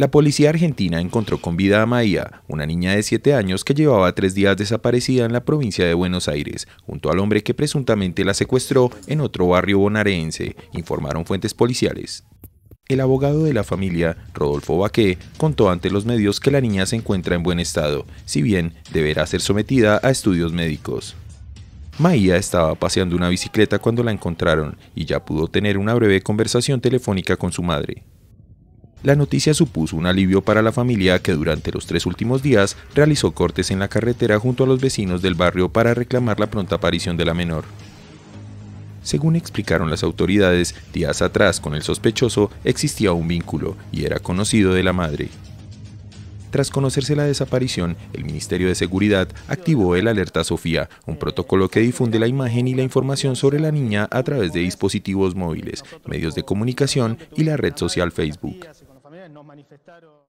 La policía argentina encontró con vida a Maía, una niña de 7 años que llevaba tres días desaparecida en la provincia de Buenos Aires, junto al hombre que presuntamente la secuestró en otro barrio bonaerense, informaron fuentes policiales. El abogado de la familia, Rodolfo Baqué, contó ante los medios que la niña se encuentra en buen estado, si bien deberá ser sometida a estudios médicos. Maía estaba paseando una bicicleta cuando la encontraron y ya pudo tener una breve conversación telefónica con su madre. La noticia supuso un alivio para la familia que durante los tres últimos días realizó cortes en la carretera junto a los vecinos del barrio para reclamar la pronta aparición de la menor. Según explicaron las autoridades, días atrás con el sospechoso existía un vínculo y era conocido de la madre. Tras conocerse la desaparición, el Ministerio de Seguridad activó el Alerta Sofía, un protocolo que difunde la imagen y la información sobre la niña a través de dispositivos móviles, medios de comunicación y la red social Facebook nos manifestaron.